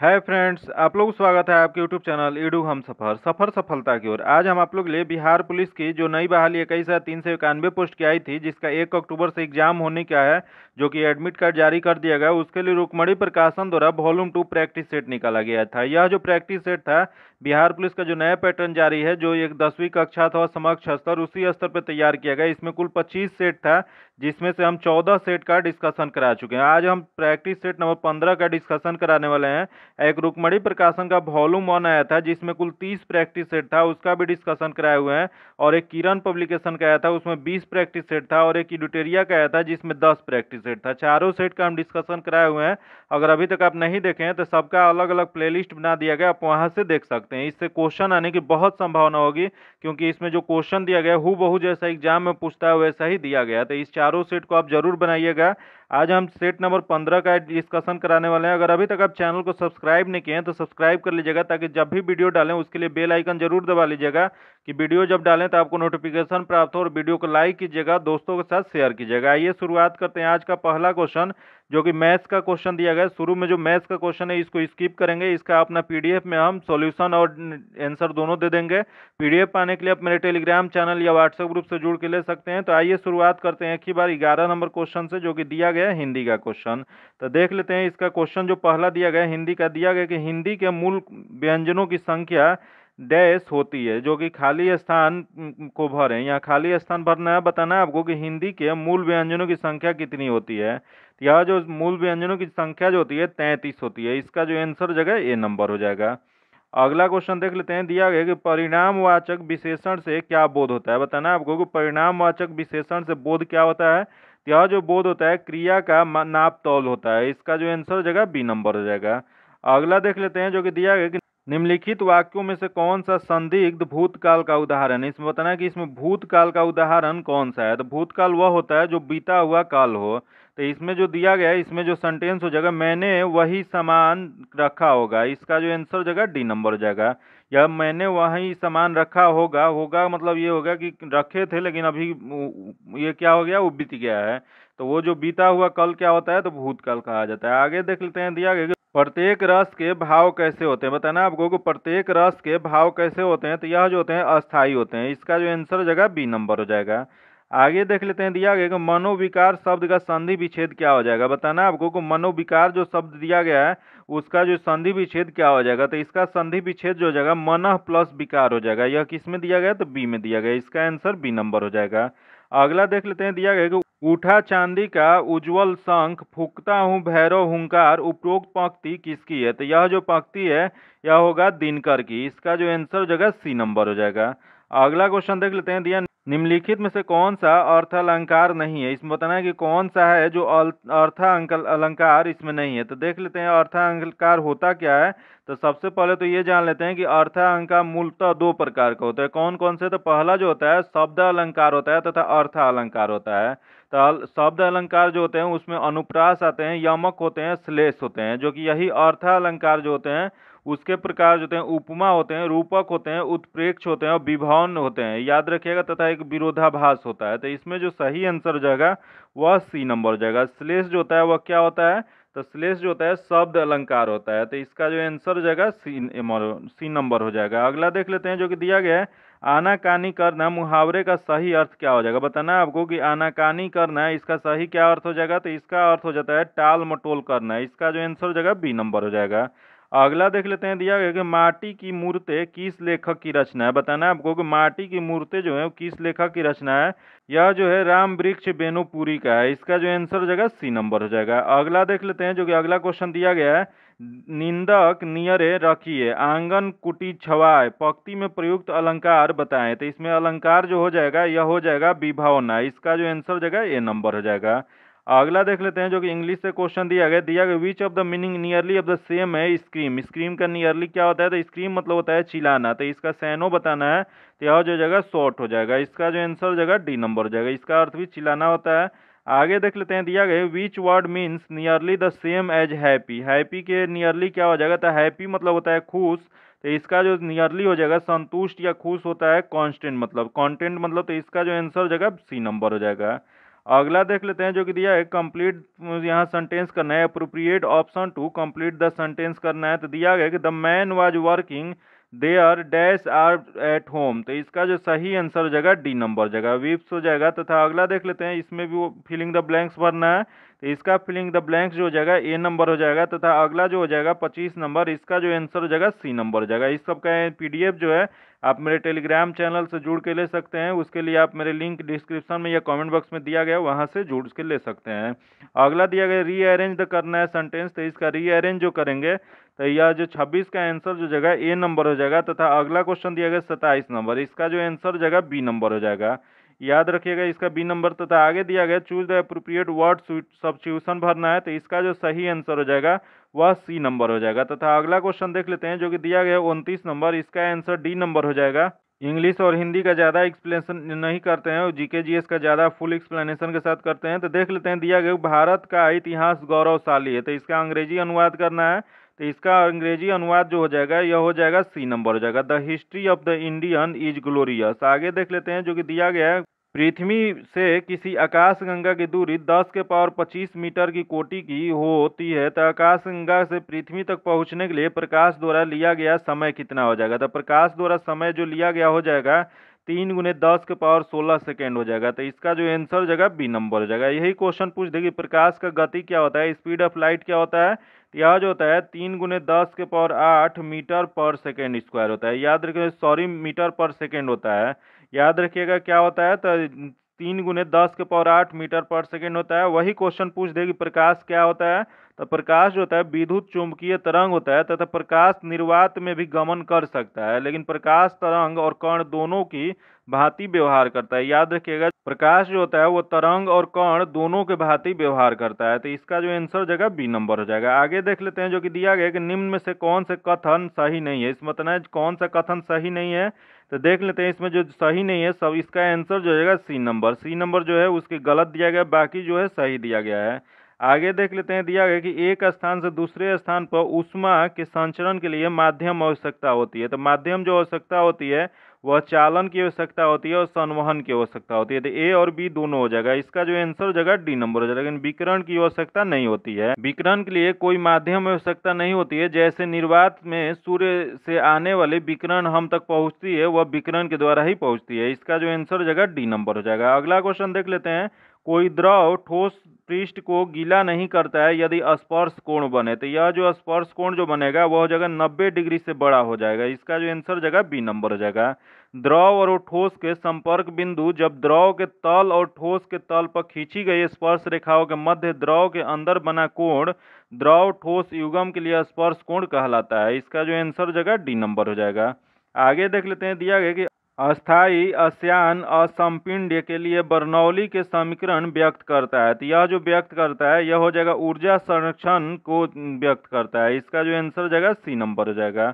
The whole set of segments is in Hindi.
हाय फ्रेंड्स आप लोग स्वागत है आपके यूट्यूब चैनल ईडू हम सफर सफर सफलता की ओर आज हम आप लोग लिए बिहार पुलिस की जो नई बहाली इक्कीस हज़ार तीन सौ इक्यानवे पोस्ट की आई थी जिसका एक अक्टूबर से एग्जाम होने का है जो कि एडमिट कार्ड जारी कर दिया गया उसके लिए रुकमणी प्रकाशन द्वारा वॉल्यूम टू प्रैक्टिस सेट निकाला गया था यह जो प्रैक्टिस सेट था बिहार पुलिस का जो नया पैटर्न जारी है जो एक दसवीं कक्षा था समक्ष स्तर उसी स्तर पर तैयार किया गया इसमें कुल पच्चीस सेट था जिसमें से हम चौदह सेट का डिस्कशन करा चुके हैं आज हम प्रैक्टिस सेट नंबर पंद्रह का डिस्कशन कराने वाले हैं एक रुकमणी प्रकाशन का वॉल्यूम वन आया था जिसमें कुल तीस प्रैक्टिस सेट था उसका भी डिस्कशन कराए हुए हैं और एक किरण पब्लिकेशन का आया था उसमें बीस प्रैक्टिस सेट था और एक इडिटेरिया का आया था जिसमें दस प्रैक्टिस सेट था चारों सेट का हम डिस्कशन कराए हुए हैं अगर अभी तक आप नहीं देखें तो सबका अलग अलग प्लेलिस्ट बना दिया गया आप वहाँ से देख सकते हैं इससे क्वेश्चन आने की बहुत संभावना होगी क्योंकि इसमें जो क्वेश्चन दिया गया हु बहु जैसा एग्जाम में पूछता है वैसा ही दिया गया तो इस चारों सेट को आप जरूर बनाइएगा आज हम सेट नंबर पंद्रह का डिस्कशन कराने वाले हैं अगर अभी तक आप चैनल को सब्सक्राइब नहीं किए हैं तो सब्सक्राइब कर लीजिएगा ताकि जब भी वीडियो डालें उसके लिए बेल आइकन जरूर दबा लीजिएगा कि वीडियो जब डालें तो आपको नोटिफिकेशन प्राप्त हो और वीडियो को लाइक कीजिएगा दोस्तों के साथ शेयर कीजिएगा आइए शुरुआत करते हैं आज का पहला क्वेश्चन जो कि मैथ्स का क्वेश्चन दिया गया शुरू में जो मैथ्स का क्वेश्चन है इसको स्किप करेंगे इसका अपना पीडीएफ में हम सॉल्यूशन और आंसर दोनों दे देंगे पीडीएफ पाने के लिए आप मेरे टेलीग्राम चैनल या व्हाट्सएप ग्रुप से जुड़ के ले सकते हैं तो आइए शुरुआत करते हैं एक ही बार ग्यारह नंबर क्वेश्चन से जो कि दिया गया हिंदी का क्वेश्चन तो देख लेते हैं इसका क्वेश्चन जो पहला दिया गया हिंदी का दिया गया कि हिंदी के मूल व्यंजनों की संख्या डैश होती है जो कि खाली स्थान को भरें यहाँ खाली स्थान भरना है बताना है आपको कि हिंदी के मूल व्यंजनों की संख्या कितनी होती है तो यह जो मूल व्यंजनों की संख्या जो होती है तैंतीस होती है इसका जो आंसर जगह ए नंबर हो जाएगा अगला क्वेश्चन देख लेते हैं दिया गया कि परिणामवाचक विशेषण से क्या बोध होता है बताना आपको कि परिणामवाचक विशेषण से बोध क्या होता है यह जो बोध होता है क्रिया का नाप तौल होता है इसका जो आंसर जगह बी नंबर हो जाएगा अगला देख लेते हैं जो कि दिया गया कि निम्नलिखित वाक्यों में से कौन सा संदिग्ध भूतकाल का उदाहरण है इसमें बताना है कि इसमें भूतकाल का उदाहरण कौन सा है तो भूतकाल वह होता है जो बीता हुआ काल हो तो इसमें जो दिया गया है इसमें जो सेंटेंस हो जाएगा मैंने वही सामान रखा होगा इसका जो आंसर हो जाएगा डी नंबर हो जाएगा या मैंने वही सामान रखा होगा होगा मतलब ये होगा कि रखे थे लेकिन अभी ये क्या हो गया वो बीत गया है तो वो जो बीता हुआ कल क्या होता है तो भूतकाल कहा जाता है आगे देख लेते हैं दिया गया प्रत्येक रस के भाव कैसे होते हैं बताना आपको कि प्रत्येक रस के भाव कैसे होते हैं तो यह जो होते हैं अस्थायी होते हैं इसका जो आंसर हो जाएगा बी नंबर हो जाएगा आगे देख लेते हैं दिया गया मनोविकार शब्द का संधि विच्छेद क्या हो जाएगा बताना आपको कि मनोविकार जो शब्द दिया गया है उसका जो संधि विच्छेद क्या हो जाएगा तो इसका संधि विच्छेद जो हो जाएगा मन प्लस विकार हो जाएगा यह किस में दिया गया तो बी में दिया गया इसका आंसर बी नंबर हो जाएगा अगला देख लेते हैं दिया गया कि उठा चांदी का उज्ज्वल शंख फूकता हूँ भैरव हुंकार उपरोक्त पंक्ति किसकी है तो यह जो पंक्ति है यह होगा दिनकर की इसका जो आंसर हो जाएगा सी नंबर हो जाएगा अगला क्वेश्चन देख लेते हैं दिया निम्नलिखित में से कौन सा अर्थालंकार नहीं है इसमें बताना है कि कौन सा है जो अर्था अलंकार इसमें नहीं है तो देख लेते हैं अर्थ अलंकार होता क्या है तो सबसे पहले तो ये जान लेते हैं कि अर्था मूलतः दो प्रकार का होता है कौन कौन से तो पहला जो होता है शब्द अलंकार होता है तथा तो अर्था अलंकार होता है तो शब्द अलंकार जो होते हैं उसमें अनुप्रास आते हैं यमक होते हैं श्लेष होते हैं जो कि यही अर्थ अलंकार जो होते हैं उसके प्रकार जो होते हैं उपमा होते हैं रूपक होते हैं उत्प्रेक्ष होते हैं और विभवन होते हैं याद रखिएगा तथा एक विरोधाभास होता है तो इसमें जो सही आंसर हो जाएगा वह सी नंबर हो जाएगा श्लेष जो होता है वह क्या होता है तो श्लेष जो होता है शब्द अलंकार होता है तो इसका जो आंसर हो जाएगा सी सी नंबर हो जाएगा अगला देख लेते हैं जो कि दिया गया है आनाकानी करना मुहावरे का सही अर्थ क्या हो जाएगा बताना आपको कि आनाकानी करना इसका सही क्या अर्थ हो जाएगा तो इसका अर्थ हो जाता है टाल मटोल करना इसका जो आंसर हो जाएगा बी नंबर हो जाएगा अगला देख लेते हैं दिया गया कि माटी की मूर्तें किस लेखक की रचना है बताना है आपको कि माटी की मूर्तें जो है किस लेखक की रचना है यह जो है राम वृक्ष बेनोपुरी का है इसका जो आंसर हो जाएगा सी नंबर हो जाएगा अगला देख लेते हैं जो कि अगला क्वेश्चन दिया गया है निंदक नियरे रखिए आंगन कुटी छवाए पक्ति में प्रयुक्त अलंकार बताएं तो इसमें अलंकार जो हो जाएगा यह हो जाएगा विभावना इसका जो आंसर हो जाएगा ए नंबर हो जाएगा अगला देख लेते हैं जो कि इंग्लिश से क्वेश्चन दिया गया दिया गया which of the meaning nearly of the same है स्क्रीम स्क्रीम का नियरली क्या होता है तो स्क्रीम मतलब होता है चिलाना तो इसका सैनो बताना है तो यह जो जगह शॉर्ट हो जाएगा इसका जो आंसर हो जाएगा डी नंबर हो जाएगा इसका अर्थ भी चिलाना होता है आगे देख लेते हैं दिया गया which word means nearly the same as happy happy के नियरली क्या हो जाएगा तो हैप्पी मतलब होता है खुश तो इसका जो नियरली हो जाएगा संतुष्ट या खुश होता है कॉन्स्टेंट मतलब कॉन्टेंट मतलब तो इसका जो आंसर हो जाएगा सी नंबर हो जाएगा अगला देख लेते हैं जो कि दिया है कंप्लीट यहाँ सेंटेंस करना है appropriate option to complete the sentence करना है तो दिया गया कि the man was working they are dash are at home तो इसका जो सही आंसर हो जाएगा डी नंबर जगह वीप्स विप्स हो जाएगा तथा तो अगला देख लेते हैं इसमें भी वो फिलिंग द ब्लैंक्स भरना है तो इसका फिलिंग द ब्लैंक्स जो हो जाएगा ए नंबर हो जाएगा तथा तो अगला जो हो जाएगा पच्चीस नंबर इसका जो आंसर हो जाएगा सी नंबर हो जाएगा इस सब का पी जो है आप मेरे टेलीग्राम चैनल से जुड़ के ले सकते हैं उसके लिए आप मेरे लिंक डिस्क्रिप्शन में या कमेंट बॉक्स में दिया गया वहाँ से जुड़ के ले सकते हैं अगला दिया गया रीअरेंज द करना है सेंटेंस तो इसका रीअरेंज जो करेंगे तो यह जो 26 का आंसर जो जगह ए नंबर हो जाएगा तथा अगला क्वेश्चन दिया गया 27 नंबर इसका जो आंसर जगह बी नंबर हो जाएगा याद रखिएगा इसका बी नंबर तथा आगे दिया गया choose the appropriate word substitution भरना है तो इसका जो सही आंसर हो जाएगा वह सी नंबर हो जाएगा तथा अगला क्वेश्चन देख लेते हैं जो कि दिया गया उनतीस नंबर इसका आंसर डी नंबर हो जाएगा इंग्लिश और हिंदी का ज़्यादा एक्सप्लेनेशन नहीं करते हैं और जीके जीएस का ज़्यादा फुल एक्सप्लेनेशन के साथ करते हैं तो देख लेते हैं दिया गया भारत का इतिहास गौरवशाली है तो इसका अंग्रेजी अनुवाद करना है तो इसका अंग्रेजी अनुवाद जो हो जाएगा यह हो जाएगा सी नंबर हो जाएगा the history of the Indian is glorious आगे देख लेते हैं जो कि दिया गया है पृथ्वी से किसी आकाशगंगा की दूरी 10 के पावर 25 मीटर की कोटि की होती है तो आकाशगंगा से पृथ्वी तक पहुंचने के लिए प्रकाश द्वारा लिया गया समय कितना हो जाएगा तो प्रकाश द्वारा समय जो लिया गया हो जाएगा तीन गुने दस के पावर सोलह सेकेंड हो जाएगा तो इसका जो आंसर हो जाएगा बी नंबर हो जाएगा यही क्वेश्चन पूछ देगी प्रकाश का गति क्या होता है स्पीड ऑफ लाइट क्या होता है तो यह जो होता है तीन गुने दस के पावर आठ मीटर पर सेकेंड स्क्वायर होता है याद रखिए सॉरी मीटर पर सेकेंड होता है याद रखिएगा क्या होता है तो तीन गुने दस के पावर आठ मीटर पर सेकेंड होता है वही क्वेश्चन पूछ देगी प्रकाश क्या होता है तो प्रकाश जो होता है विद्युत चुंबकीय तरंग होता है तथा प्रकाश निर्वात में भी गमन कर सकता है लेकिन प्रकाश तरंग और कण दोनों की भांति व्यवहार करता है याद रखिएगा प्रकाश जो होता है वो तरंग और कण दोनों के भांति व्यवहार करता है तो इसका जो आंसर हो जाएगा बी नंबर हो जाएगा आगे देख लेते हैं जो कि दिया गया कि निम्न में से कौन से कथन सही नहीं है इसमें बताना है कौन सा कथन सही नहीं है तो देख लेते हैं इसमें जो सही नहीं है सब इसका आंसर जो है सी नंबर सी नंबर जो है उसके गलत दिया गया बाकी जो है सही दिया गया है आगे देख लेते हैं दिया गया कि एक स्थान से दूसरे स्थान पर उष्मा के संचरण के लिए माध्यम आवश्यकता होती है तो माध्यम जो आवश्यकता होती है वह चालन की आवश्यकता होती है और संवहन की आवश्यकता होती है तो ए और बी दोनों हो जाएगा इसका जो आंसर हो जाएगा डी नंबर हो जाएगा लेकिन विकरण की आवश्यकता नहीं होती है विकरण के लिए कोई माध्यम आवश्यकता नहीं होती है जैसे निर्वात में सूर्य से आने वाले विकरण हम तक पहुंचती है वह विकरण के द्वारा ही पहुंचती है इसका जो आंसर हो जाएगा डी नंबर हो जाएगा अगला क्वेश्चन देख लेते हैं कोई द्रव ठोस पृष्ठ को गीला नहीं करता है यदि स्पर्श कोण बने तो यह जो स्पर्श कोण जो बनेगा वह जगह 90 नब्बे डिग्री से बड़ा हो जाएगा इसका जो आंसर जगह बी नंबर हो जाएगा द्रव और ठोस के संपर्क बिंदु जब द्रव के तल और ठोस के तल पर खींची गई स्पर्श रेखाओं के मध्य द्रव के अंदर बना कोण द्रव ठोस युगम के लिए स्पर्श कोण कहलाता है इसका जो आंसर जगह डी नंबर हो जाएगा आगे देख लेते हैं दिया गया कि अस्थाई अस्यान असंपिंड के लिए बर्नौली के समीकरण व्यक्त करता है तो यह जो व्यक्त करता है यह हो जाएगा ऊर्जा संरक्षण को व्यक्त करता है इसका जो आंसर हो जाएगा सी नंबर हो जाएगा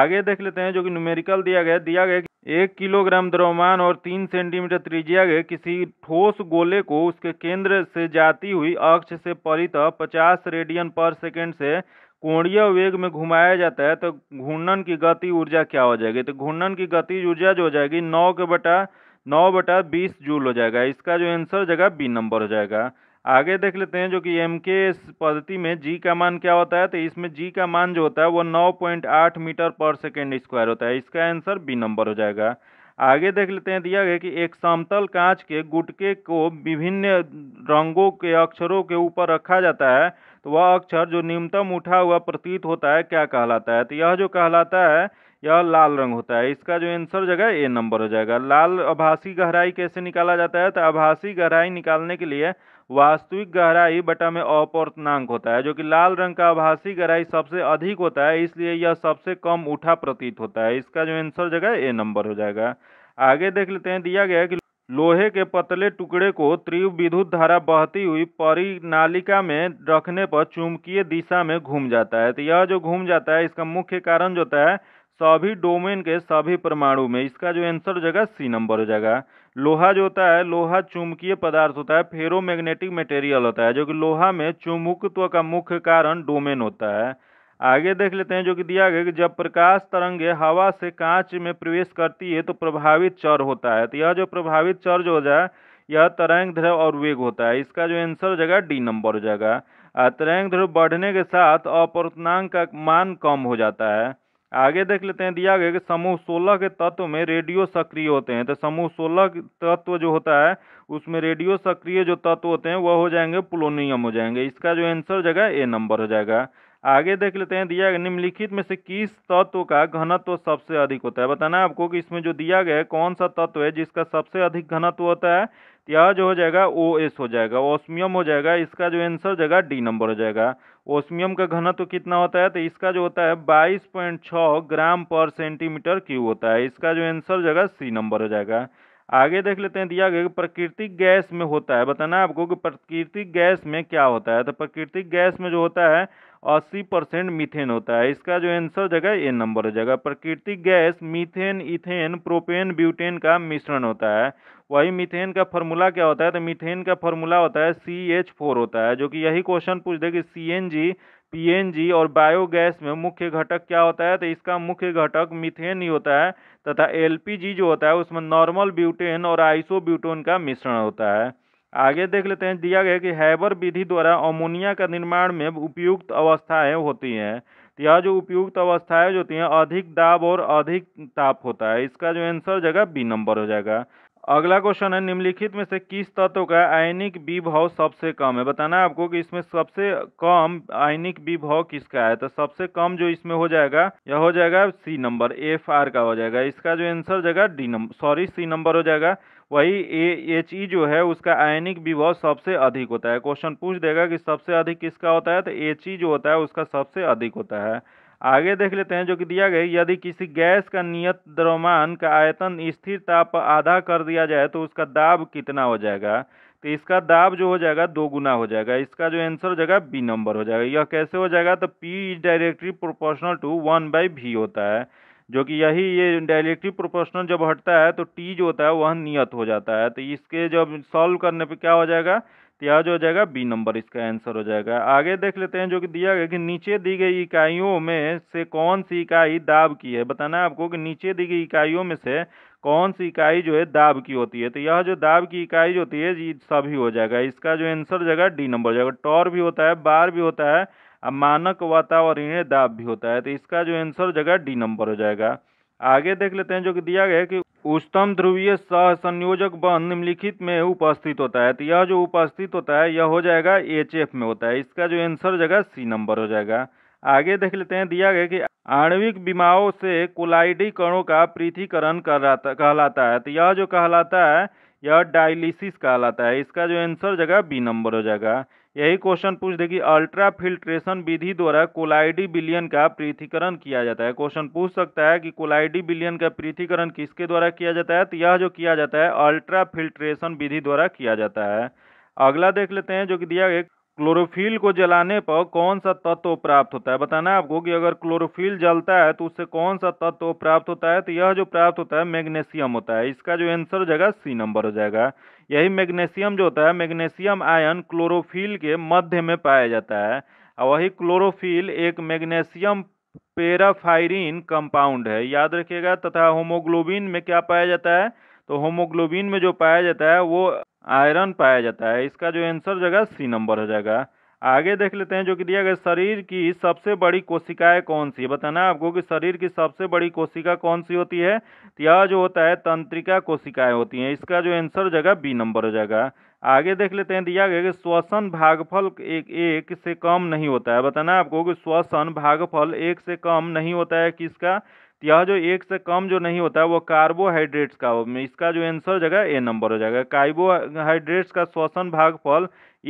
आगे देख लेते हैं जो कि न्यूमेरिकल दिया गया दिया गया एक किलोग्राम द्रव्यमान और तीन सेंटीमीटर त्रिज्या के किसी ठोस गोले को उसके केंद्र से जाती हुई अक्ष से परित पचास रेडियन पर सेकेंड से कोणीय वेग में घुमाया जाता है तो घूर्णन की गति ऊर्जा क्या हो जाएगी तो घूर्णन की गति ऊर्जा जो हो जाएगी नौ के बटा नौ बटा बीस जूल हो जाएगा इसका जो आंसर हो जाएगा बी नंबर हो जाएगा आगे देख लेते हैं जो कि एम के पद्धति में जी का मान क्या होता है तो इसमें जी का मान जो होता है वो 9.8 मीटर पर सेकेंड स्क्वायर होता है इसका आंसर बी नंबर हो जाएगा आगे देख लेते हैं दिया गया कि एक समतल कांच के गुटके को विभिन्न रंगों के अक्षरों के ऊपर रखा जाता है तो वह अक्षर जो निम्नतम उठा हुआ प्रतीत होता है क्या कहलाता है तो यह जो कहलाता है यह लाल रंग होता है इसका जो आंसर जगह ए नंबर हो जाएगा लाल आभासी गहराई कैसे निकाला जाता है तो आभासी गहराई निकालने के लिए वास्तविक गहराई बटा में अपौर्तनांक होता है जो कि लाल रंग का आभासी गहराई सबसे अधिक होता है इसलिए यह सबसे कम उठा प्रतीत होता है इसका जो आंसर जगह ए नंबर हो जाएगा आगे देख लेते हैं दिया गया कि लोहे के पतले टुकड़े को तीव्र विद्युत धारा बहती हुई परिनालिका में रखने पर चुंबकीय दिशा में घूम जाता है तो यह जो घूम जाता है इसका मुख्य कारण जो होता है सभी डोमेन के सभी परमाणु में इसका जो आंसर हो जाएगा सी नंबर हो जाएगा लोहा जो होता है लोहा चुंबकीय पदार्थ होता है फेरोमैग्नेटिक मटेरियल होता है जो कि लोहा में चुंबकत्व का मुख्य कारण डोमेन होता है आगे देख लेते हैं जो कि दिया गया कि जब प्रकाश तरंगे हवा से कांच में प्रवेश करती है तो प्रभावित चर होता है तो यह जो प्रभावित चर जो हो जाए यह तरंग ध्रव और वेग होता है इसका जो आंसर हो जाएगा डी नंबर हो जाएगा तरंग ध्रव बढ़ने के साथ अपवर्तनांक का मान कम हो जाता है आगे देख लेते हैं दिया गया कि समूह सोलह के तत्व में रेडियो सक्रिय होते हैं तो समूह सोलह तत्व जो होता है उसमें रेडियो सक्रिय जो तत्व होते हैं वह हो जाएंगे प्लोनियम हो जाएंगे इसका जो आंसर जगह ए नंबर हो जाएगा आगे देख लेते हैं दिया गया निम्नलिखित में से किस तत्व का घनत्व सबसे अधिक होता है बताना है आपको कि इसमें जो दिया गया है कौन सा तत्व है जिसका सबसे अधिक घनत्व होता है जो हो जाएगा ओ एस हो जाएगा ओस्मियम हो जाएगा इसका जो आंसर जगह जाएगा डी नंबर हो जाएगा ओस्मियम का घनत्व तो कितना होता है तो इसका जो होता है 22.6 ग्राम पर सेंटीमीटर क्यूब होता है इसका जो आंसर जगह जाएगा सी नंबर हो जाएगा आगे देख लेते हैं दिया गया प्राकृतिक गैस में होता है बताना आपको कि प्राकृतिक गैस में क्या होता है तो प्राकृतिक गैस में जो होता है अस्सी परसेंट मीथेन होता है इसका जो आंसर जगह ए नंबर हो जाएगा प्राकृतिक gas methane ethane propane butane का मिश्रण होता है वही मीथेन का फॉर्मूला क्या होता है तो मीथेन का फॉर्मूला होता है सी एच फोर होता है जो कि यही क्वेश्चन पूछ दे कि C N G P N G और बायोगैस में मुख्य घटक क्या होता है तो इसका मुख्य घटक मीथेन ही होता है तथा एल पी जी जो होता है उसमें नॉर्मल ब्यूटेन और आइसो ब्यूटोन का मिश्रण होता है आगे देख लेते हैं दिया गया कि हैबर विधि द्वारा अमोनिया का निर्माण में उपयुक्त अवस्थाएं होती हैं तो यह जो उपयुक्त अवस्थाएं जो होती हैं अधिक दाब और अधिक ताप होता है इसका जो आंसर जगह बी नंबर हो जाएगा अगला क्वेश्चन है निम्नलिखित में से किस तत्व का आयनिक विभव सबसे कम है बताना आपको कि इसमें सबसे कम आयनिक विभव किसका है तो सबसे कम जो इसमें हो जाएगा यह हो जाएगा सी नंबर एफ आर का हो जाएगा इसका जो आंसर जगह डी नंबर सॉरी सी नंबर हो जाएगा वही ए एच ई जो है उसका आयनिक विभव सबसे अधिक होता है क्वेश्चन पूछ देगा कि सबसे अधिक किसका होता है तो एच ई जो होता है उसका सबसे अधिक होता है आगे देख लेते हैं जो कि दिया गया यदि किसी गैस का नियत द्रव्यमान का आयतन स्थिर ताप पर आधा कर दिया जाए तो उसका दाब कितना हो जाएगा तो इसका दाब जो हो जाएगा दो गुना हो जाएगा इसका जो आंसर हो जाएगा बी नंबर हो जाएगा यह कैसे हो जाएगा तो P is directly proportional to one by V होता है जो कि यही ये डायरेक्टिव प्रोपोर्शनल जब हटता है तो टी जो होता है वह नियत हो जाता है तो इसके जब सॉल्व करने पे क्या हो जाएगा तो यह जो हो जाएगा बी नंबर इसका आंसर हो जाएगा आगे देख लेते हैं जो कि दिया गया कि नीचे दी गई इकाइयों में से कौन सी इकाई दाब की है बताना है आपको कि नीचे दी गई इकाइयों में से कौन सी इकाई जो है दाब की होती है तो यह जो दाब की इकाई जो होती है सभी हो जाएगा इसका जो आंसर हो जाएगा डी नंबर हो जाएगा टॉर भी होता है बार भी होता है अब मानक वातावरणीय दाब भी होता है तो इसका जो आंसर हो जाएगा डी नंबर हो जाएगा आगे देख लेते हैं जो कि दिया गया है कि उच्चतम ध्रुवीय सह संयोजक बन निम्नलिखित में उपस्थित होता है तो यह जो उपस्थित होता है यह हो जाएगा एच एफ में होता है इसका जो आंसर हो जाएगा सी नंबर हो जाएगा आगे देख लेते हैं दिया गया कि आणविक बीमाओं से कोलाइडी कणों का पृथ्वीकरण कहलाता है तो यह जो कहलाता है यह डायलिसिस कहलाता है इसका जो आंसर जगह बी नंबर हो जाएगा यही क्वेश्चन पूछ देगी अल्ट्रा फिल्ट्रेशन विधि द्वारा कोलाइडी बिलियन का पृथ्वीकरण किया जाता है क्वेश्चन पूछ सकता है कि कोलाइडी बिलियन का पृथ्वीकरण किसके द्वारा किया जाता है तो यह जो किया जाता है अल्ट्रा फिल्ट्रेशन विधि द्वारा किया जाता है अगला देख लेते हैं जो कि दिया गया क्लोरोफिल को जलाने पर कौन सा तत्व प्राप्त होता है बताना है आपको कि अगर क्लोरोफिल जलता है तो उससे कौन सा तत्व प्राप्त होता है तो यह जो प्राप्त होता है मैग्नेशियम होता है इसका जो आंसर हो जाएगा सी नंबर हो जाएगा यही मैग्नेशियम जो होता है मैग्नेशियम आयन क्लोरोफिल के मध्य में पाया जाता है और वही क्लोरोफिल एक मैग्नेशियम पेराफाइरिन कंपाउंड है याद रखिएगा तथा होमोग्लोबिन में क्या पाया जाता है तो होमोग्लोबिन में जो पाया जाता है वो आयरन पाया जाता है इसका जो आंसर जगह सी नंबर हो जाएगा आगे देख लेते हैं जो कि दिया गया शरीर की सबसे बड़ी कोशिकाएं कौन सी है बताना आपको कि शरीर की सबसे बड़ी कोशिका कौन सी होती है तो यह जो होता है तंत्रिका कोशिकाएं होती हैं इसका जो आंसर जगह बी नंबर हो जाएगा आगे देख लेते हैं दिया गया कि श्वसन भागफल एक एक से कम नहीं होता है बताना आपको कि श्वसन भागफल एक से कम नहीं होता है किसका तो यह जो एक से कम जो नहीं होता है वो कार्बोहाइड्रेट्स का इसका जो आंसर हो जाएगा ए नंबर हो जाएगा कार्बोहाइड्रेट्स का श्वसन भागफल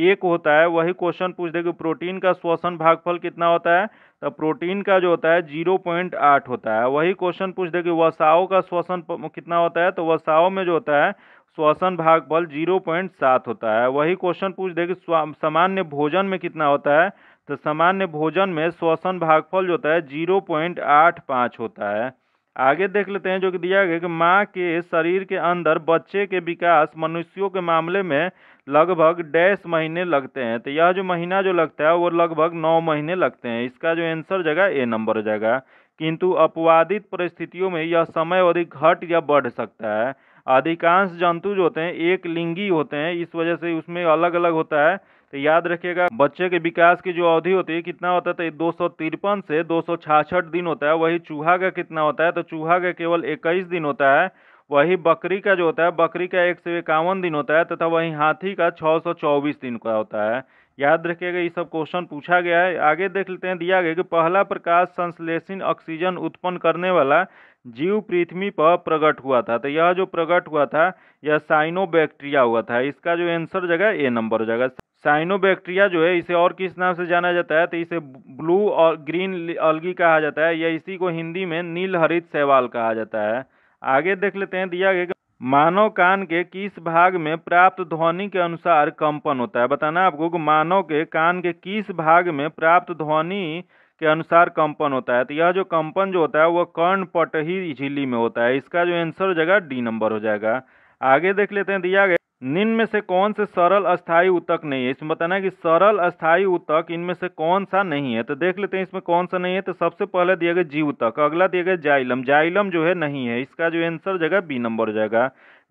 एक होता है वही क्वेश्चन पूछ दे कि प्रोटीन का श्वसन भागफल कितना होता है तो प्रोटीन का जो होता है जीरो पॉइंट आठ होता है वही क्वेश्चन पूछ दे कि वसाओ का श्वसन कितना होता है तो वसाओ में जो होता है श्वसन भागफल जीरो पॉइंट सात होता है वही क्वेश्चन पूछ दे कि सामान्य भोजन में कितना होता है तो सामान्य भोजन में श्वसन भागफल जो होता है जीरो पॉइंट आठ पाँच होता है आगे देख लेते हैं जो कि दिया गया कि माँ के शरीर के अंदर बच्चे के विकास मनुष्यों के मामले में लगभग डैश महीने लगते हैं तो यह जो महीना जो लगता है वो लगभग नौ महीने लगते हैं इसका जो आंसर जगह ए नंबर जगह किंतु अपवादित परिस्थितियों में यह समय अधिक घट या बढ़ सकता है अधिकांश जंतु जो होते हैं एक लिंगी होते हैं इस वजह से उसमें अलग अलग होता है तो याद रखिएगा बच्चे के विकास की जो अवधि होती है कितना होता है तो दो से दो सौ दिन होता है वही चूहा का कितना होता है तो चूहा का केवल इक्कीस दिन होता है वही बकरी का जो होता है बकरी का एक सौ इक्यावन दिन होता है तथा वही हाथी का सौ चौबीस दिन का होता है याद रखिएगा ये सब क्वेश्चन पूछा गया है आगे देख लेते हैं दिया गया कि पहला प्रकाश संश्लेषण ऑक्सीजन उत्पन्न करने वाला जीव पृथ्वी पर प्रकट हुआ था तो यह जो प्रकट हुआ था यह साइनोबैक्टीरिया हुआ था इसका जो आंसर जगह ए नंबर जगह साइनोबैक्टीरिया जो है इसे और किस नाम से जाना जाता है तो इसे ब्लू और ग्रीन अलगी कहा जाता है या इसी को हिंदी में नील हरित सेवाल कहा जाता है आगे देख लेते हैं दिया गया मानव कान के किस भाग में प्राप्त ध्वनि के अनुसार कंपन होता है बताना आपको कि मानव के कान के किस भाग में प्राप्त ध्वनि के अनुसार कंपन होता है तो यह जो कंपन जो होता है वह कर्ण पटही झिल्ली में होता है इसका जो आंसर हो जाएगा डी नंबर हो जाएगा आगे देख लेते हैं दिया गया निम्न में से कौन से सरल अस्थाई उतक नहीं है इसमें बताना है कि सरल अस्थाई उतक इनमें से कौन सा नहीं है तो देख लेते हैं इसमें कौन सा नहीं है तो सबसे पहले दिया गया जीव उतक अगला दिया गया जाइलम जाइलम जो है नहीं है इसका जो आंसर जगह बी नंबर हो जाएगा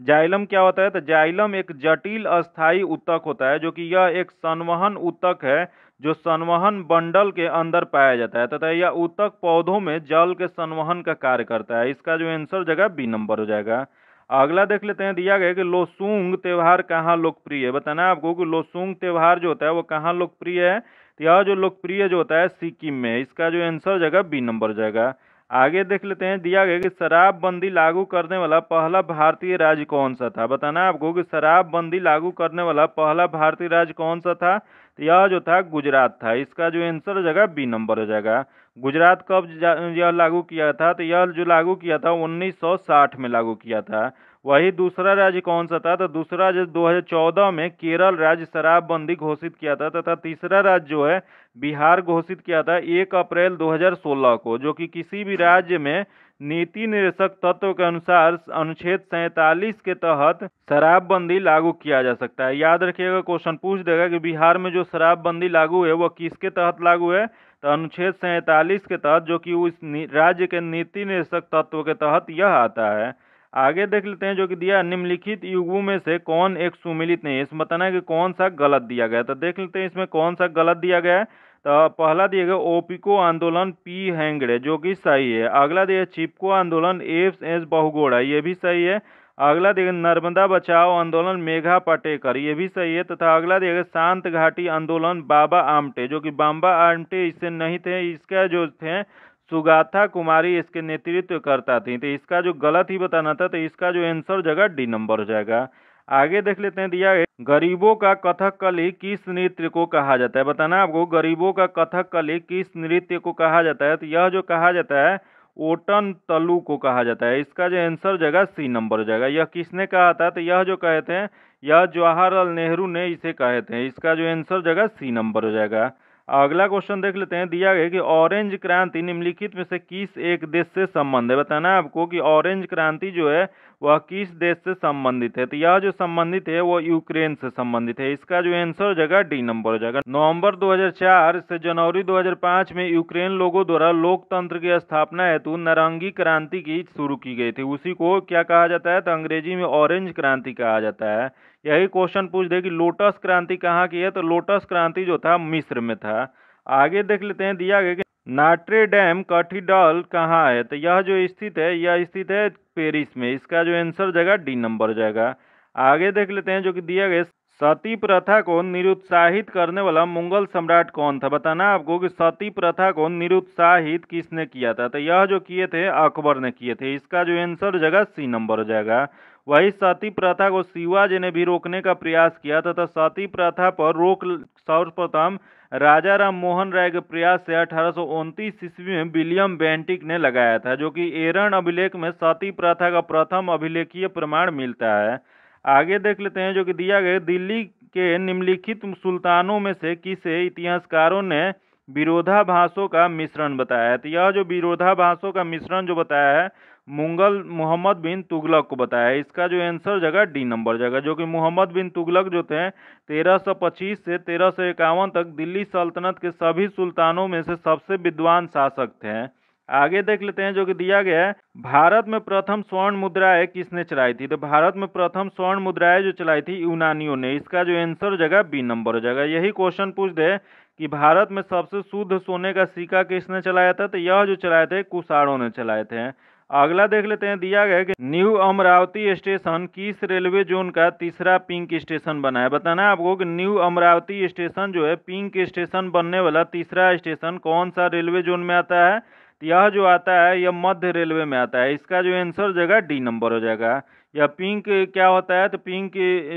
जाइलम क्या होता है तो जाइलम एक जटिल अस्थाई उतक होता है जो कि यह एक संवहन उतक है जो संवहन बंडल के अंदर पाया जाता है तथा यह उतक पौधों में जल के संवहन का कार्य करता है इसका जो आंसर जगह बी नंबर हो जाएगा अगला देख लेते हैं दिया गया कि लोसुंग त्यौहार कहाँ लोकप्रिय है बताना आपको कि लोसुंग त्यौहार जो होता है वो कहाँ लोकप्रिय है तो यह जो लोकप्रिय जो होता है सिक्किम में इसका जो आंसर जाएगा बी नंबर जाएगा आगे देख लेते हैं दिया गया कि शराबबंदी लागू करने वाला पहला भारतीय राज्य कौन सा था बताना आपको कि शराबबंदी लागू करने वाला पहला भारतीय राज्य कौन सा था तो यह जो था गुजरात था इसका जो आंसर हो जाएगा बी नंबर हो जाएगा गुजरात कब यह लागू किया था तो यह जो लागू किया था 1960 में लागू किया था वही दूसरा राज्य कौन सा था तो दूसरा राज्य 2014 में केरल राज्य शराबबंदी घोषित किया था तथा तीसरा राज्य जो है बिहार घोषित किया था एक अप्रैल 2016 को जो कि किसी भी राज्य में नीति निर्देशक तत्व के अनुसार अनुच्छेद सैतालीस के तहत शराबबंदी लागू किया जा सकता है याद रखिएगा क्वेश्चन पूछ देगा कि बिहार में जो शराबबंदी लागू है वह किसके तहत लागू है तो अनुच्छेद सैंतालीस के तहत जो कि उस राज्य के नीति निर्देशक तत्व के तहत यह आता है आगे देख लेते हैं जो कि दिया निम्नलिखित युगों में से कौन एक सुमिलित नहीं इसमें बताना है कि कौन सा गलत दिया गया तो देख लेते हैं इसमें कौन सा गलत दिया गया है तो पहला दिया गया ओपिको आंदोलन पी हैंगड़े जो कि सही है अगला दिया चिपको आंदोलन एफ एस बहुगोड़ा ये भी सही है अगला देखिए नर्मदा बचाओ आंदोलन मेघा पटेकर ये भी सही है तथा अगला देखिए शांत घाटी आंदोलन बाबा आमटे जो कि बाबा आमटे इससे नहीं थे इसका जो थे सुगाथा कुमारी इसके नेतृत्व करता थी तो इसका जो गलत ही बताना था तो इसका जो आंसर जगह डी नंबर हो जाएगा आगे देख लेते हैं दिया गरीबों का कथकली किस नृत्य को कहा जाता है बताना आपको गरीबों का कथकली किस नृत्य को कहा जाता है तो यह जो कहा जाता है ओटन तलु को कहा जाता है इसका जो आंसर जाएगा सी नंबर जाएगा यह किसने कहा था तो यह जो कहे हैं यह जवाहरलाल नेहरू ने इसे कहे थे इसका जो आंसर जाएगा सी नंबर हो जाएगा अगला क्वेश्चन देख लेते हैं दिया गया कि ऑरेंज क्रांति निम्नलिखित में से किस एक देश से संबंध है बताना आपको कि ऑरेंज क्रांति जो है वह किस देश से संबंधित है तो यह जो संबंधित है वो यूक्रेन से संबंधित है इसका जो आंसर हो जाएगा डी नंबर हो जाएगा नवंबर 2004 से जनवरी 2005 में यूक्रेन लोगों द्वारा लोकतंत्र की स्थापना हेतु नारंगी क्रांति की शुरू की गई थी उसी को क्या कहा जाता है तो अंग्रेजी में ऑरेंज क्रांति कहा जाता है यही क्वेश्चन पूछ दे कि लोटस क्रांति कहाँ की है तो लोटस क्रांति जो था मिस्र में था आगे देख लेते हैं दिया गया नाट्रे डैम कैथीड्रल कहाँ है तो यह जो स्थित है यह स्थित है पेरिस में इसका जो आंसर जाएगा डी नंबर जाएगा आगे देख लेते हैं जो कि दिया गया सती प्रथा को निरुत्साहित करने वाला मुगल सम्राट कौन था बताना आपको कि सती प्रथा को निरुत्साहित किसने किया था तो यह जो किए थे अकबर ने किए थे इसका जो आंसर जगह सी नंबर जाएगा वही सती प्रथा को शिवाजी ने भी रोकने का प्रयास किया तथा सती प्रथा पर रोक सर्वप्रथम राजा राम मोहन राय के प्रयास से अठारह ईस्वी में विलियम बेंटिक ने लगाया था जो कि एरन अभिलेख में सती प्रथा का प्रथम अभिलेखीय प्रमाण मिलता है आगे देख लेते हैं जो कि दिया गया दिल्ली के निम्नलिखित सुल्तानों में से किसे इतिहासकारों ने विरोधाभासों का मिश्रण बताया है तो यह जो विरोधाभासों का मिश्रण जो बताया है मुगल मोहम्मद बिन तुगलक को बताया इसका जो आंसर जगह डी नंबर जगह जो कि मोहम्मद बिन तुगलक जो थे 1325 से तेरह तक दिल्ली सल्तनत के सभी सुल्तानों में से सबसे विद्वान शासक थे आगे देख लेते हैं जो कि दिया गया है भारत में प्रथम स्वर्ण मुद्राएं किसने चलाई थी तो भारत में प्रथम स्वर्ण मुद्राएं जो चलाई थी यूनानियों ने इसका जो आंसर जगह बी नंबर जगह यही क्वेश्चन पूछ दे कि भारत में सबसे शुद्ध सोने का सिक्का किसने चलाया था तो यह जो चलाए थे कुषाणों ने चलाए थे अगला देख लेते हैं दिया गया है कि न्यू अमरावती स्टेशन किस रेलवे जोन का तीसरा पिंक स्टेशन बना है बताना है आपको कि न्यू अमरावती स्टेशन जो है पिंक स्टेशन बनने वाला तीसरा स्टेशन कौन सा रेलवे जोन में आता है तो यह जो आता है यह मध्य रेलवे में आता है इसका जो आंसर हो जाएगा डी नंबर हो जाएगा या पिंक क्या होता है तो पिंक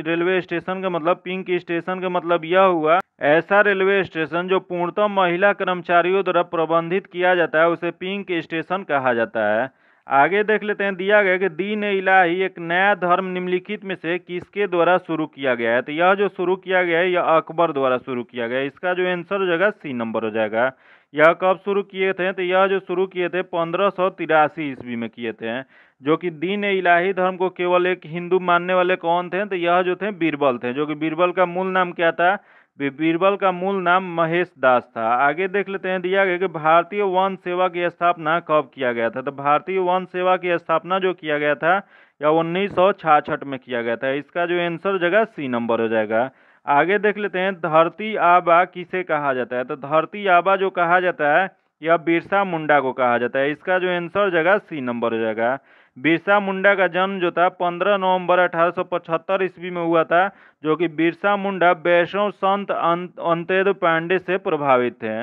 रेलवे स्टेशन का मतलब पिंक स्टेशन का मतलब यह हुआ ऐसा रेलवे स्टेशन जो पूर्णतः महिला कर्मचारियों द्वारा प्रबंधित किया जाता है उसे पिंक स्टेशन कहा जाता है आगे देख लेते हैं दिया गया कि दीन इलाही एक नया धर्म निम्नलिखित में से किसके द्वारा शुरू किया गया है तो यह जो शुरू किया गया है यह अकबर द्वारा शुरू किया गया है इसका जो आंसर हो जाएगा सी नंबर हो जाएगा यह कब शुरू किए थे तो यह जो शुरू किए थे पंद्रह सौ तिरासी ईस्वी में किए थे जो कि दीन इलाही धर्म को केवल एक हिंदू मानने वाले कौन थे तो यह जो थे बीरबल थे जो कि बीरबल का मूल नाम क्या था बीरबल का मूल नाम महेश दास था आगे देख लेते हैं दिया गया कि भारतीय वन सेवा की स्थापना कब किया गया था तो भारतीय वन सेवा की स्थापना जो किया गया था या उन्नीस सौ में किया गया था इसका जो आंसर जगह सी नंबर हो जाएगा आगे देख लेते हैं धरती आबा किसे कहा जाता है तो धरती आबा जो कहा जाता है यह बिरसा मुंडा को कहा जाता है इसका जो आंसर जगह सी नंबर हो जाएगा बिरसा मुंडा का जन्म जो था 15 नवंबर 1875 ईस्वी में हुआ था जो कि बिरसा मुंडा वैष्णव संत अं-, अंतेद पांडे से प्रभावित थे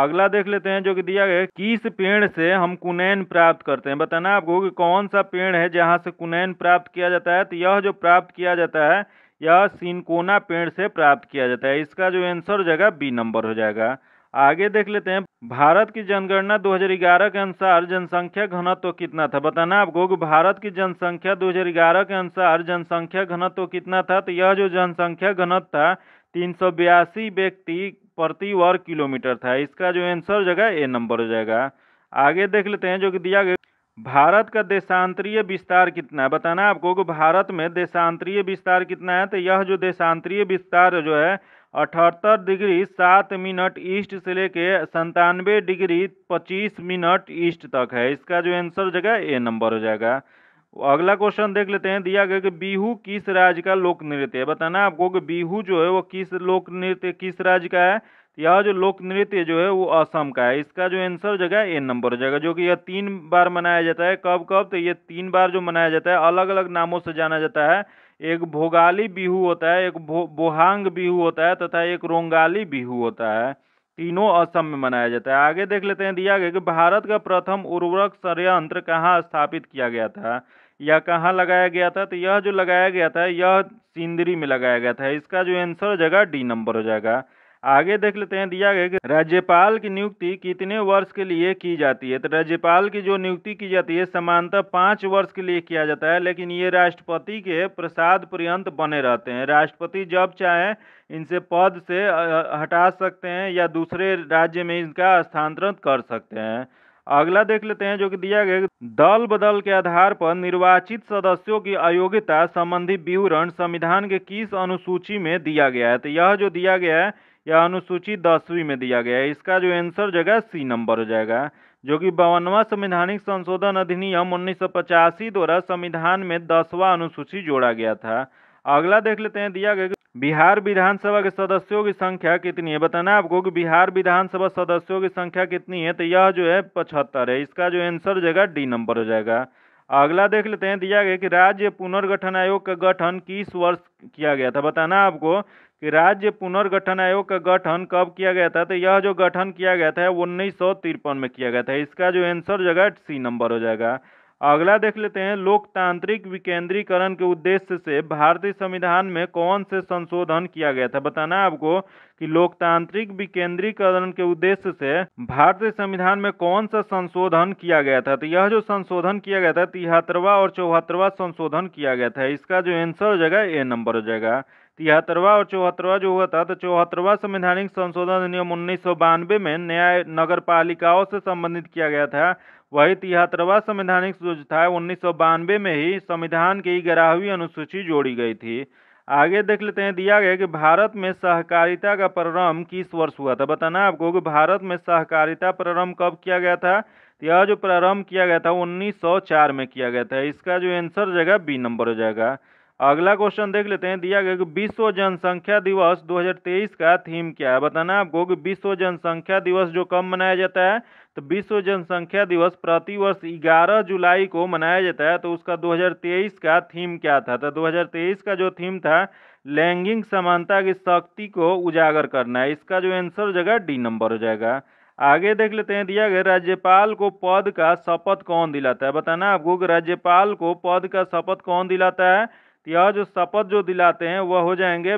अगला देख लेते हैं जो कि दिया गया किस पेड़ से हम कुनैन प्राप्त करते हैं बताना आपको कि कौन सा पेड़ है जहाँ से कुनैन प्राप्त किया जाता है तो यह जो प्राप्त किया जाता है यह सिनकोना पेड़ से प्राप्त किया जाता है इसका जो आंसर हो जाएगा बी नंबर हो जाएगा आगे देख लेते हैं भारत की जनगणना 2011 के अनुसार जनसंख्या घनत्व तो कितना था बताना आपको भारत की जनसंख्या 2011 के अनुसार जनसंख्या घनत्व तो कितना था तो यह जो जनसंख्या घनत्व था तीन व्यक्ति प्रति वर्ग किलोमीटर था इसका जो आंसर जगह ए नंबर हो जाएगा आगे देख लेते हैं जो कि दिया गया भारत का देशांतरीय विस्तार कितना है बताना आपको कि भारत में देशांतरीय विस्तार कितना है तो यह जो देशांतरीय विस्तार जो है अठहत्तर डिग्री सात मिनट ईस्ट से लेके संतानवे डिग्री पच्चीस मिनट ईस्ट तक है इसका जो आंसर हो जाएगा ए नंबर हो जाएगा अगला क्वेश्चन देख लेते हैं दिया गया कि बिहू किस राज्य का लोक नृत्य है बताना आपको कि बिहू जो है वो किस लोक नृत्य किस राज्य का है तो यह जो लोक नृत्य जो है वो असम का है इसका जो आंसर हो जाएगा ए नंबर हो जाएगा जो कि यह तीन बार मनाया जाता है कब कब तो ये तीन बार जो मनाया जाता है अलग अलग नामों से जाना जाता है एक भोगाली बिहू होता है एक भो, बोहांग बिहू होता है तथा एक रोंगाली बिहू होता है तीनों असम में मनाया जाता है आगे देख लेते हैं दिया गया कि भारत का प्रथम उर्वरक संयंत्र कहाँ स्थापित किया गया था या कहाँ लगाया गया था तो यह जो लगाया गया था यह सिंदरी में लगाया गया था इसका जो आंसर हो जाएगा डी नंबर हो जाएगा आगे देख लेते हैं दिया गया कि राज्यपाल की नियुक्ति कितने वर्ष के लिए की जाती है तो राज्यपाल की जो नियुक्ति की जाती है समानता पाँच वर्ष के लिए किया जाता है लेकिन ये राष्ट्रपति के प्रसाद पर्यंत बने रहते हैं राष्ट्रपति जब चाहे इनसे पद से हटा सकते हैं या दूसरे राज्य में इनका स्थानांतरण कर सकते हैं अगला देख लेते हैं जो कि दिया गया दल बदल के आधार पर निर्वाचित सदस्यों की अयोग्यता संबंधी विवरण संविधान के किस अनुसूची में दिया गया है तो यह जो दिया गया है या अनुसूची दसवीं में दिया गया है इसका जो आंसर जगह सी नंबर हो जाएगा जो कि बावनवा संविधानिक संशोधन अधिनियम उन्नीस द्वारा संविधान में दसवां अनुसूची जोड़ा गया था अगला देख लेते हैं दिया गया बिहार विधानसभा के सदस्यों की संख्या कितनी है बताना आपको कि बिहार विधानसभा सदस्यों की संख्या कितनी है तो यह जो है पचहत्तर है इसका जो आंसर जगह डी नंबर हो जाएगा अगला देख लेते हैं दिया गया कि राज्य पुनर्गठन आयोग का गठन किस वर्ष किया गया था बताना आपको कि राज्य पुनर्गठन आयोग का गठन कब किया गया था तो यह जो गठन किया गया था उन्नीस सौ तिरपन में किया गया था इसका जो आंसर जगह सी नंबर हो जाएगा अगला देख लेते हैं लोकतांत्रिक विकेंद्रीकरण के उद्देश्य से भारतीय संविधान में कौन से संशोधन किया गया था बताना आपको कि लोकतांत्रिक विकेंद्रीकरण के उद्देश्य से भारतीय संविधान में कौन सा संशोधन किया गया था तो यह जो संशोधन किया गया था तिहत्तरवा और चौहत्तरवा संशोधन किया गया था इसका जो आंसर हो जाएगा ए नंबर हो जाएगा तिहत्तरवा और चौहत्तरवा जो हुआ था तो चौहत्तरवा संवैधानिक संशोधन अधिनियम उन्नीस में न्याय नगर पालिकाओं से संबंधित किया गया था वही तिहत्तरवा संवैधानिक जो था उन्नीस में ही संविधान की ग्यारहवीं अनुसूची जोड़ी गई थी आगे देख लेते हैं दिया गया कि भारत में सहकारिता का प्रारंभ किस वर्ष हुआ था बताना आपको कि भारत में सहकारिता प्रारंभ कब किया गया था तो यह जो प्रारंभ किया गया था 1904 में किया गया था इसका जो आंसर जाएगा बी नंबर हो जाएगा अगला क्वेश्चन देख लेते हैं दिया गया कि विश्व जनसंख्या दिवस 2023 का थीम क्या है बताना आपको कि विश्व जनसंख्या दिवस जो कब मनाया जाता है तो विश्व जनसंख्या दिवस प्रतिवर्ष 11 जुलाई को मनाया जाता है तो उसका 2023 का थीम क्या था तो 2023 का जो थीम था लैंगिक समानता की शक्ति को उजागर करना है इसका जो आंसर हो जाएगा डी नंबर हो जाएगा आगे देख लेते हैं दिया गया राज्यपाल को पद का शपथ कौन दिलाता है बताना आपको कि राज्यपाल को पद का शपथ कौन दिलाता है तो यह जो शपथ जो दिलाते हैं वह हो जाएंगे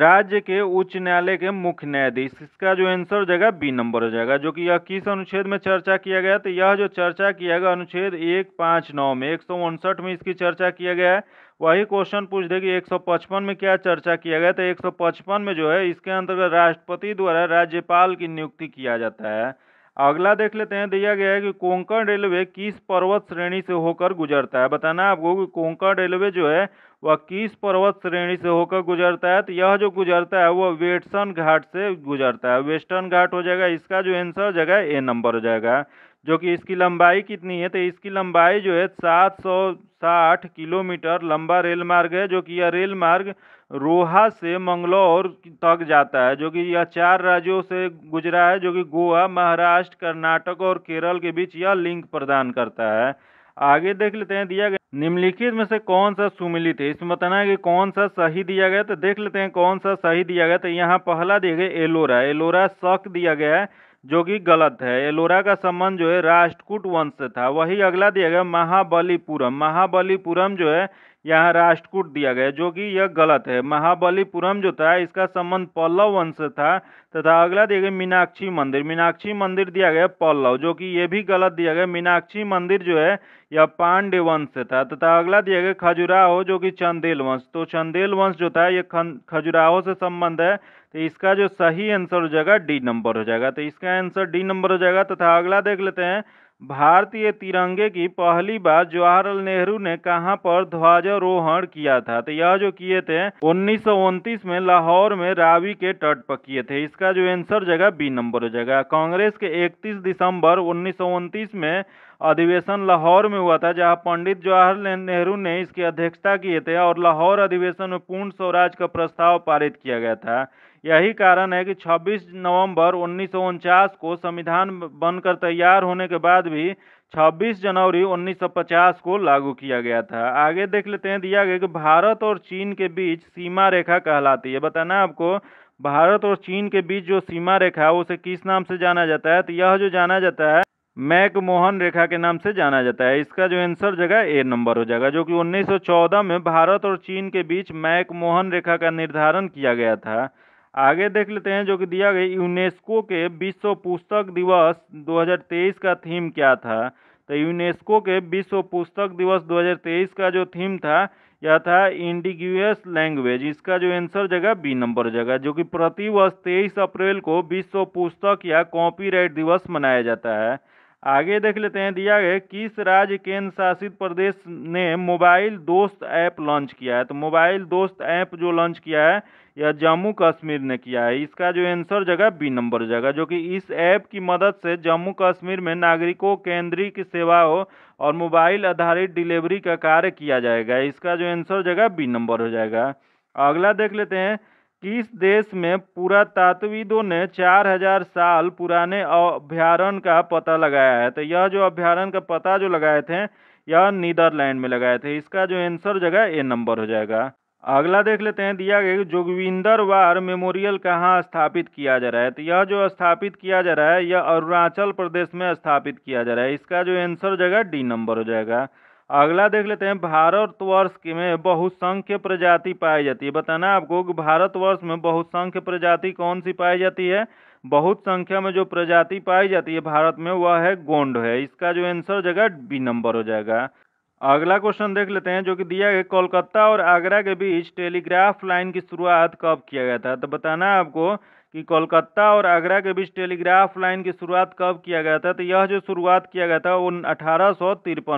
राज्य के उच्च न्यायालय के मुख्य न्यायाधीश इसका जो आंसर हो जाएगा बी नंबर हो जाएगा जो कि यह किस अनुच्छेद में चर्चा किया गया तो यह जो चर्चा किया गया अनुच्छेद एक पाँच नौ में एक सौ उनसठ में इसकी चर्चा किया गया है वही क्वेश्चन पूछ देगी एक सौ पचपन में क्या चर्चा किया गया तो एक सौ पचपन में जो है इसके अंतर्गत राष्ट्रपति द्वारा राज्यपाल की नियुक्ति किया जाता है अगला देख लेते हैं दिया गया है कि कोंकण रेलवे किस पर्वत श्रेणी से होकर गुजरता है बताना आपको कि कोंकण रेलवे जो है वह किस पर्वत श्रेणी से होकर गुजरता है तो यह जो गुजरता है वह वेस्टर्न घाट से गुजरता है वेस्टर्न घाट हो जाएगा इसका जो आंसर जगह ए नंबर हो जाएगा जो कि इसकी लंबाई कितनी है तो इसकी लंबाई जो है सात सौ साठ किलोमीटर लंबा रेल मार्ग है जो कि यह रेल मार्ग रोहा से मंगलौर तक जाता है जो कि यह चार राज्यों से गुजरा है जो कि गोवा महाराष्ट्र कर्नाटक और केरल के बीच यह लिंक प्रदान करता है आगे देख लेते हैं दिया गया निम्नलिखित में से कौन सा सुमिलित है इसमें बताना है कि कौन सा सही दिया गया तो देख लेते हैं कौन सा सही दिया गया तो यहाँ पहला दिया गया एलोरा एलोरा शक दिया गया है जो कि गलत है एलोरा का संबंध जो है राष्ट्रकूट वंश से था वही अगला दिया गया महाबलीपुरम महाबलीपुरम जो है यहाँ राष्ट्रकूट दिया गया जो कि यह गलत है महाबलीपुरम जो था इसका संबंध पल्लव वंश से था तथा अगला दिया गया मीनाक्षी मंदिर मीनाक्षी मंदिर दिया गया पल्लव जो कि यह भी गलत दिया गया मीनाक्षी मंदिर जो है यह पांडे वंश से था तथा अगला दिया गया खजुराहो जो कि चंदेल वंश तो चंदेल वंश जो था यह खजुराहो से संबंध है तो इसका जो सही आंसर हो जाएगा डी नंबर हो जाएगा तो इसका आंसर डी नंबर हो जाएगा तथा अगला देख लेते हैं भारतीय तिरंगे की पहली बार जवाहरलाल नेहरू ने कहां पर ध्वजारोहण किया था तो यह जो किए थे उन्नीस में लाहौर में रावी के तट पर किए थे इसका जो आंसर जगह बी नंबर हो जाएगा कांग्रेस के 31 दिसंबर उन्नीस में अधिवेशन लाहौर में हुआ था जहां पंडित जवाहरलाल नेहरू ने इसकी अध्यक्षता किए थे और लाहौर अधिवेशन में पूर्ण स्वराज का प्रस्ताव पारित किया गया था यही कारण है कि 26 नवंबर उन्नीस को संविधान बनकर तैयार होने के बाद भी 26 जनवरी 1950 को लागू किया गया था आगे देख लेते हैं दिया गया कि भारत और चीन के बीच सीमा रेखा कहलाती है बताना आपको भारत और चीन के बीच जो सीमा रेखा है उसे किस नाम से जाना जाता है तो यह जो जाना जाता है मैक मोहन रेखा के नाम से जाना जाता है इसका जो आंसर जगह ए नंबर हो जाएगा जो कि 1914 में भारत और चीन के बीच मैक मोहन रेखा का निर्धारण किया गया था आगे देख लेते हैं जो कि दिया गया यूनेस्को के विश्व पुस्तक दिवस 2023 का थीम क्या था तो यूनेस्को के विश्व पुस्तक दिवस 2023 का जो थीम था यह था इंडिग्यूस लैंग्वेज इसका जो आंसर जगह बी नंबर जगह जो कि प्रति वर्ष तेईस अप्रैल को विश्व पुस्तक या कॉपीराइट दिवस मनाया जाता है आगे देख लेते हैं दिया है किस राज्य केंद्र शासित प्रदेश ने मोबाइल दोस्त ऐप लॉन्च किया है तो मोबाइल दोस्त ऐप जो लॉन्च किया है यह जम्मू कश्मीर ने किया है इसका जो आंसर जगह बी नंबर जगह जो कि इस ऐप की मदद से जम्मू कश्मीर में नागरिकों केंद्रीय सेवाओं और मोबाइल आधारित डिलीवरी का कार्य किया जाएगा इसका जो आंसर जगह बी नंबर हो जाएगा अगला देख लेते हैं किस देश में पुरातत्वविदों ने 4000 साल पुराने अभ्यारण का पता लगाया है तो यह जो अभ्यारण का पता जो लगाए थे यह नीदरलैंड में लगाए थे इसका जो आंसर जगह ए नंबर हो जाएगा अगला देख लेते हैं दिया गया जोगविंदर वार मेमोरियल कहाँ स्थापित किया जा रहा है तो यह जो स्थापित किया जा रहा है यह अरुणाचल प्रदेश में स्थापित किया जा रहा है इसका जो आंसर जगह डी नंबर हो जाएगा अगला देख लेते हैं भारतवर्ष की में बहुसंख्य प्रजाति पाई जाती है बताना आपको कि भारतवर्ष में बहुसंख्य प्रजाति कौन सी पाई जाती है बहुत संख्या में जो प्रजाति पाई जाती है भारत में वह है गोंड है इसका जो आंसर हो जाएगा बी नंबर हो जाएगा अगला क्वेश्चन देख लेते हैं जो कि दिया है कोलकाता और आगरा के बीच टेलीग्राफ लाइन की शुरुआत कब किया गया था तो बताना आपको कि कोलकाता और आगरा के बीच टेलीग्राफ लाइन की शुरुआत कब किया गया था तो यह जो शुरुआत किया गया था वो अठारह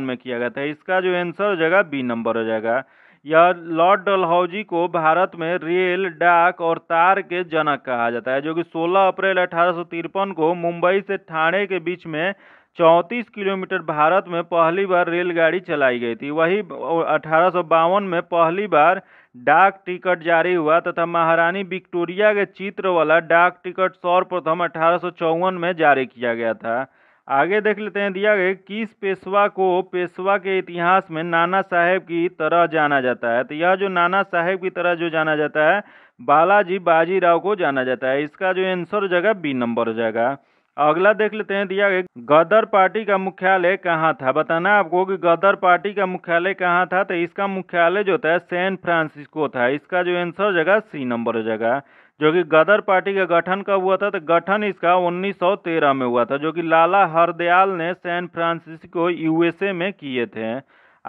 में किया गया था इसका जो आंसर हो जाएगा बी नंबर हो जाएगा यह लॉर्ड डलहौजी को भारत में रेल डाक और तार के जनक कहा जाता है जो कि 16 अप्रैल अठारह को मुंबई से ठाणे के बीच में 34 किलोमीटर भारत में पहली बार रेलगाड़ी चलाई गई थी वही अठारह में पहली बार डाक टिकट जारी हुआ तथा महारानी विक्टोरिया के चित्र वाला डाक टिकट सर्वप्रथम अठारह में जारी किया गया था आगे देख लेते हैं दिया गया किस पेशवा को पेशवा के इतिहास में नाना साहेब की तरह जाना जाता है तो यह जो नाना साहेब की तरह जो जाना जाता है बालाजी बाजीराव को जाना जाता है इसका जो आंसर हो जाएगा बी नंबर हो जाएगा अगला देख लेते हैं दिया गदर पार्टी का मुख्यालय कहाँ था बताना आपको कि गदर पार्टी का मुख्यालय कहाँ था तो इसका मुख्यालय जो था सैन फ्रांसिस्को था इसका जो आंसर हो जाएगा सी नंबर हो जाएगा जो कि गदर पार्टी का गठन कब हुआ था तो गठन इसका 1913 में हुआ था जो कि लाला हरदयाल ने सैन फ्रांसिस्को यूएसए में किए थे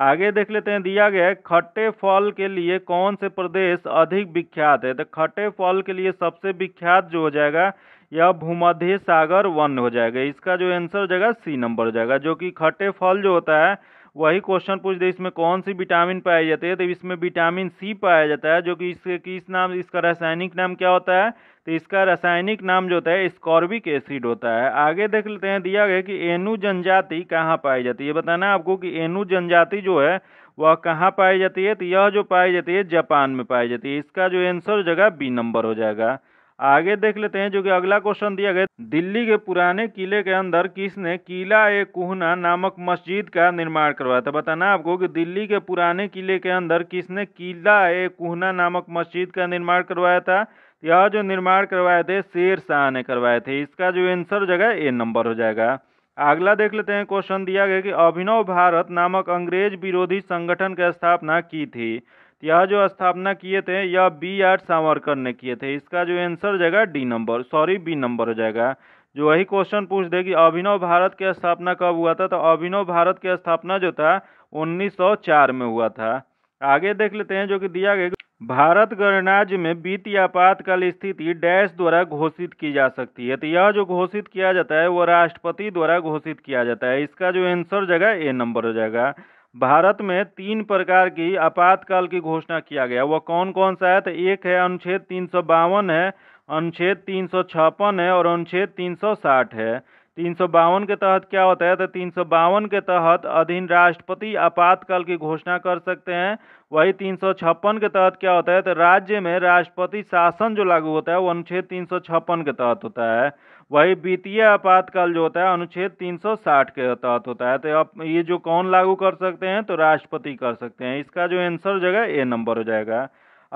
आगे देख लेते हैं दिया गया खट्टे फल के लिए कौन से प्रदेश अधिक विख्यात है तो खट्टे फल के लिए सबसे विख्यात जो हो जाएगा यह भूमध्य सागर वन हो जाएगा इसका जो आंसर हो जाएगा सी नंबर हो जाएगा जो कि खट्टे फल जो होता है वही क्वेश्चन पूछ दे इसमें कौन सी विटामिन पाई जाती है तो इसमें विटामिन सी पाया जाता है जो कि इसके किस नाम इसका रासायनिक नाम क्या होता है तो इसका रासायनिक नाम जो होता है स्कॉर्बिक एसिड होता है आगे देख लेते हैं दिया गया कि एनु जनजाति कहाँ पाई जाती है ये बताना आपको कि एनु जनजाति जो है वह कहाँ पाई जाती है तो यह जो पाई जाती है जापान में पाई जाती है इसका जो आंसर हो बी नंबर हो जाएगा आगे देख लेते हैं जो कि अगला क्वेश्चन दिया गया दिल्ली के पुराने किले के अंदर किसने किला ए कुहना नामक मस्जिद का निर्माण करवाया था बताना आपको कि दिल्ली के पुराने किले के अंदर किसने किला ए कुहना नामक मस्जिद का निर्माण करवाया था तो यह जो निर्माण करवाए थे शेर शाह ने करवाए थे इसका जो आंसर जगह ए नंबर हो जाएगा अगला देख लेते हैं क्वेश्चन दिया गया कि अभिनव भारत नामक अंग्रेज विरोधी संगठन की स्थापना की थी यह जो स्थापना किए थे यह बी आर सावरकर ने किए थे इसका जो आंसर जाएगा डी नंबर सॉरी बी नंबर हो जाएगा जो वही क्वेश्चन पूछ देगी अभिनव भारत की स्थापना कब हुआ था तो अभिनव भारत की स्थापना जो था 1904 में हुआ था आगे देख लेते हैं जो कि दिया गया भारत गणराज्य में वित्तीय आपातकाल स्थिति डैश द्वारा घोषित की जा सकती है तो यह जो घोषित किया जाता है वह राष्ट्रपति द्वारा घोषित किया जाता है इसका जो आंसर जगह ए नंबर हो जाएगा भारत में तीन प्रकार की आपातकाल की घोषणा किया गया वह कौन कौन सा है तो एक है अनुच्छेद तीन सौ बावन है अनुच्छेद तीन सौ छप्पन है और अनुच्छेद तीन सौ साठ है तीन सौ बावन के तहत क्या होता है तो तीन सौ बावन के तहत अधीन राष्ट्रपति आपातकाल की घोषणा कर सकते हैं वही तीन सौ छप्पन के तहत क्या होता है तो राज्य में राष्ट्रपति शासन जो लागू होता है वो अनुच्छेद तीन सौ छप्पन के तहत होता है वही वित्तीय आपातकाल जो होता है अनुच्छेद 360 के तहत होता है तो आप ये जो कौन लागू कर सकते हैं तो राष्ट्रपति कर सकते हैं इसका जो आंसर हो जाएगा ए नंबर हो जाएगा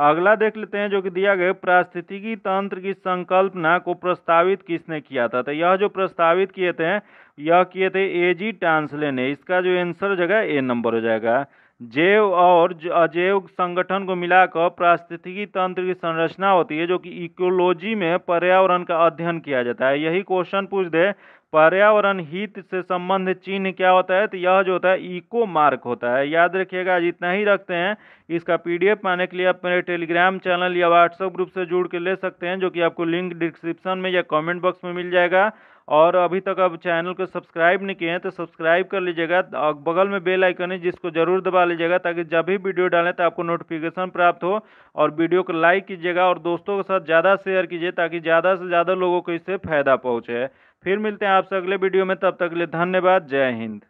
अगला देख लेते हैं जो कि दिया गया पारिस्थितिकी तंत्र की संकल्पना को प्रस्तावित किसने किया था तो यह जो प्रस्तावित किए थे यह किए थे ए जी टांसले ने इसका जो आंसर जगह ए नंबर हो जाएगा जैव और अजैव संगठन को मिलाकर पारिस्थितिकी तंत्र की संरचना होती है जो कि इकोलॉजी में पर्यावरण का अध्ययन किया जाता है यही क्वेश्चन पूछ दे पर्यावरण हित से संबंधित चिन्ह क्या होता है तो यह जो होता है इको मार्क होता है याद रखिएगा आज इतना ही रखते हैं इसका पीडीएफ पाने के लिए आप मेरे टेलीग्राम चैनल या व्हाट्सएप ग्रुप से जुड़ के ले सकते हैं जो कि आपको लिंक डिस्क्रिप्शन में या कमेंट बॉक्स में मिल जाएगा और अभी तक अब चैनल को सब्सक्राइब नहीं किए हैं तो सब्सक्राइब कर लीजिएगा और बगल में बेल आइकन है जिसको ज़रूर दबा लीजिएगा ताकि जब भी वीडियो डालें तो आपको नोटिफिकेशन प्राप्त हो और वीडियो को लाइक कीजिएगा और दोस्तों के साथ ज़्यादा शेयर कीजिए ताकि ज़्यादा से ज़्यादा लोगों को इससे फायदा पहुँचे फिर मिलते हैं आपसे अगले वीडियो में तब तक के लिए धन्यवाद जय हिंद